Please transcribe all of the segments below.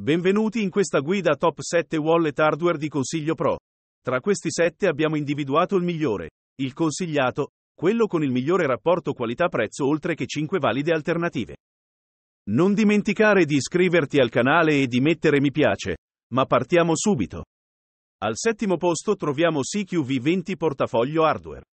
Benvenuti in questa guida top 7 wallet hardware di Consiglio Pro. Tra questi 7 abbiamo individuato il migliore, il consigliato, quello con il migliore rapporto qualità-prezzo oltre che 5 valide alternative. Non dimenticare di iscriverti al canale e di mettere mi piace, ma partiamo subito. Al settimo posto troviamo CQV20 portafoglio hardware.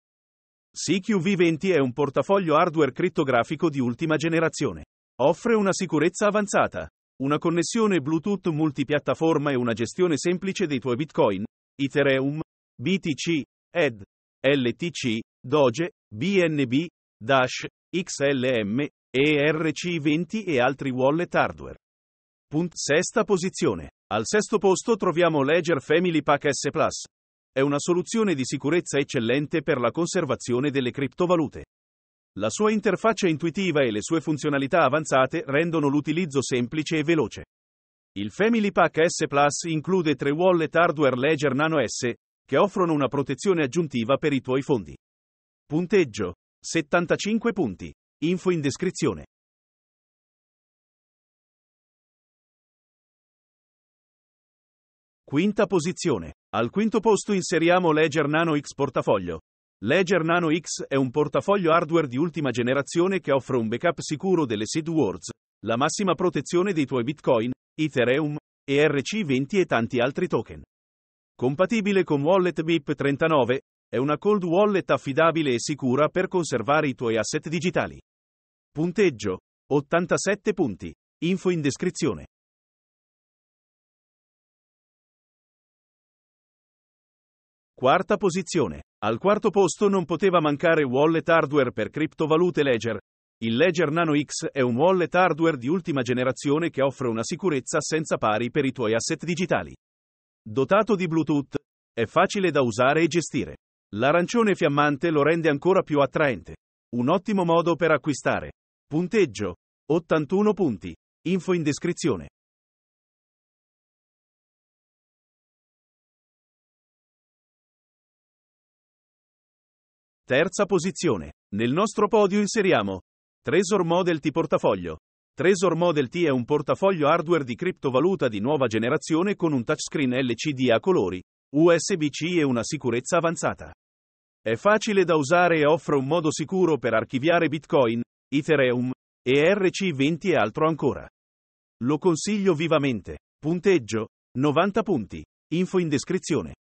CQV20 è un portafoglio hardware crittografico di ultima generazione. Offre una sicurezza avanzata, una connessione Bluetooth multipiattaforma e una gestione semplice dei tuoi Bitcoin, Ethereum, BTC, ED, LTC, Doge, BNB, Dash, XLM, ERC20 e altri wallet hardware. Punt sesta posizione. Al sesto posto troviamo Ledger Family Pack S Plus. È una soluzione di sicurezza eccellente per la conservazione delle criptovalute. La sua interfaccia intuitiva e le sue funzionalità avanzate rendono l'utilizzo semplice e veloce. Il Family Pack S Plus include tre wallet hardware Ledger Nano S, che offrono una protezione aggiuntiva per i tuoi fondi. Punteggio 75 punti. Info in descrizione. Quinta posizione. Al quinto posto inseriamo Ledger Nano X Portafoglio, Ledger Nano X è un portafoglio hardware di ultima generazione che offre un backup sicuro delle seed words, la massima protezione dei tuoi Bitcoin, Ethereum, ERC20 e tanti altri token. Compatibile con Wallet BIP39, è una cold wallet affidabile e sicura per conservare i tuoi asset digitali. Punteggio 87 punti. Info in descrizione. Quarta posizione. Al quarto posto non poteva mancare wallet hardware per criptovalute Ledger. Il Ledger Nano X è un wallet hardware di ultima generazione che offre una sicurezza senza pari per i tuoi asset digitali. Dotato di Bluetooth, è facile da usare e gestire. L'arancione fiammante lo rende ancora più attraente. Un ottimo modo per acquistare. Punteggio 81 punti. Info in descrizione. Terza posizione. Nel nostro podio inseriamo Trezor Model T portafoglio. Trezor Model T è un portafoglio hardware di criptovaluta di nuova generazione con un touchscreen LCD a colori, USB-C e una sicurezza avanzata. È facile da usare e offre un modo sicuro per archiviare Bitcoin, Ethereum, ERC20 e altro ancora. Lo consiglio vivamente. Punteggio 90 punti. Info in descrizione.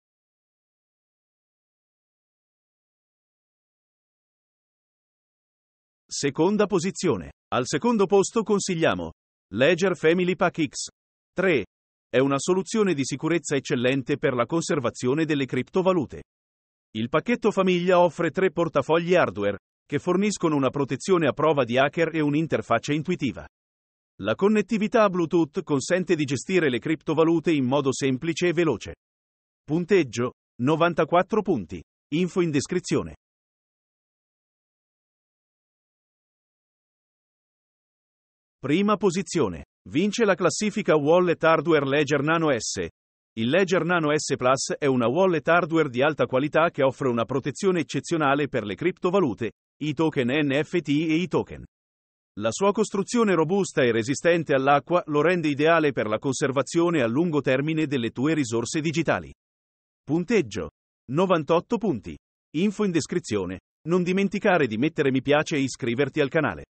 Seconda posizione. Al secondo posto consigliamo Ledger Family Pack X. 3. È una soluzione di sicurezza eccellente per la conservazione delle criptovalute. Il pacchetto famiglia offre tre portafogli hardware, che forniscono una protezione a prova di hacker e un'interfaccia intuitiva. La connettività Bluetooth consente di gestire le criptovalute in modo semplice e veloce. Punteggio 94 punti. Info in descrizione. Prima posizione. Vince la classifica Wallet Hardware Ledger Nano S. Il Ledger Nano S Plus è una wallet hardware di alta qualità che offre una protezione eccezionale per le criptovalute, i token NFT e i token. La sua costruzione robusta e resistente all'acqua lo rende ideale per la conservazione a lungo termine delle tue risorse digitali. Punteggio 98 punti. Info in descrizione. Non dimenticare di mettere mi piace e iscriverti al canale.